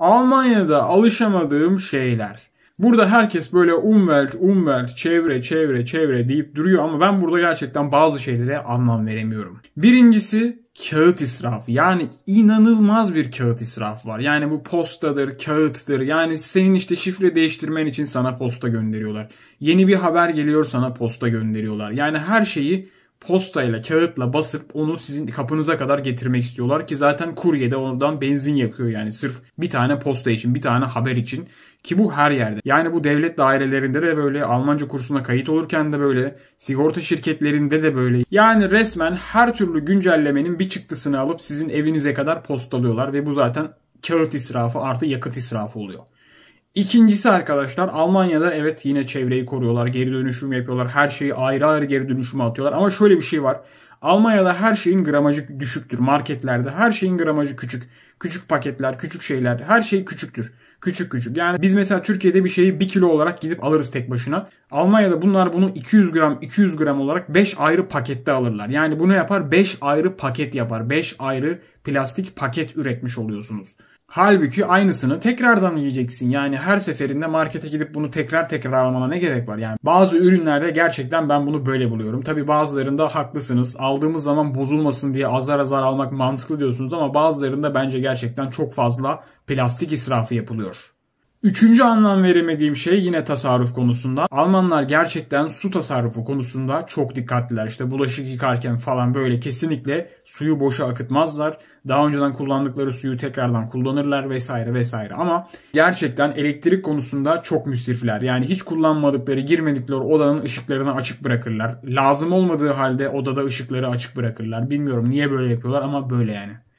Almanya'da alışamadığım şeyler. Burada herkes böyle umwelt, umwelt, çevre, çevre, çevre deyip duruyor ama ben burada gerçekten bazı şeylere anlam veremiyorum. Birincisi kağıt israfı. Yani inanılmaz bir kağıt israfı var. Yani bu postadır, kağıttır. Yani senin işte şifre değiştirmen için sana posta gönderiyorlar. Yeni bir haber geliyor sana posta gönderiyorlar. Yani her şeyi postayla kağıtla basıp onu sizin kapınıza kadar getirmek istiyorlar ki zaten kurye de oradan benzin yakıyor yani sırf bir tane posta için bir tane haber için ki bu her yerde. Yani bu devlet dairelerinde de böyle Almanca kursuna kayıt olurken de böyle sigorta şirketlerinde de böyle. Yani resmen her türlü güncellemenin bir çıktısını alıp sizin evinize kadar postalıyorlar ve bu zaten kağıt israfı artı yakıt israfı oluyor. İkincisi arkadaşlar Almanya'da evet yine çevreyi koruyorlar. Geri dönüşüm yapıyorlar. Her şeyi ayrı ayrı geri dönüşüme atıyorlar. Ama şöyle bir şey var. Almanya'da her şeyin gramajı düşüktür. Marketlerde her şeyin gramajı küçük. Küçük paketler, küçük şeyler, her şey küçüktür. Küçük küçük. Yani biz mesela Türkiye'de bir şeyi 1 kilo olarak gidip alırız tek başına. Almanya'da bunlar bunu 200 gram 200 gram olarak 5 ayrı pakette alırlar. Yani bunu yapar 5 ayrı paket yapar. 5 ayrı plastik paket üretmiş oluyorsunuz. Halbuki aynısını tekrardan yiyeceksin. Yani her seferinde markete gidip bunu tekrar tekrar almana ne gerek var? Yani bazı ürünlerde gerçekten ben bunu böyle buluyorum. Tabi bazılarında haklısınız aldığımız zaman bozulmasın diye azar azar almak mantıklı diyorsunuz ama bazılarında bence gerçekten çok fazla plastik israfı yapılıyor. Üçüncü anlam veremediğim şey yine tasarruf konusunda. Almanlar gerçekten su tasarrufu konusunda çok dikkatliler. İşte bulaşık yıkarken falan böyle kesinlikle suyu boşa akıtmazlar. Daha önceden kullandıkları suyu tekrardan kullanırlar vesaire vesaire. Ama gerçekten elektrik konusunda çok müsrifler. Yani hiç kullanmadıkları, girmedikleri odanın ışıklarını açık bırakırlar. Lazım olmadığı halde odada ışıkları açık bırakırlar. Bilmiyorum niye böyle yapıyorlar ama böyle yani.